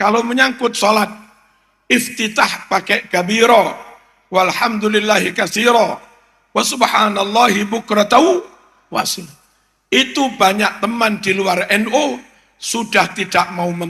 Kalau menyangkut sholat, iftitah pakai kabiro, walhamdulillahi kasiro, wa subhanallahi bukratau wasil. Itu banyak teman di luar NU NO, sudah tidak mau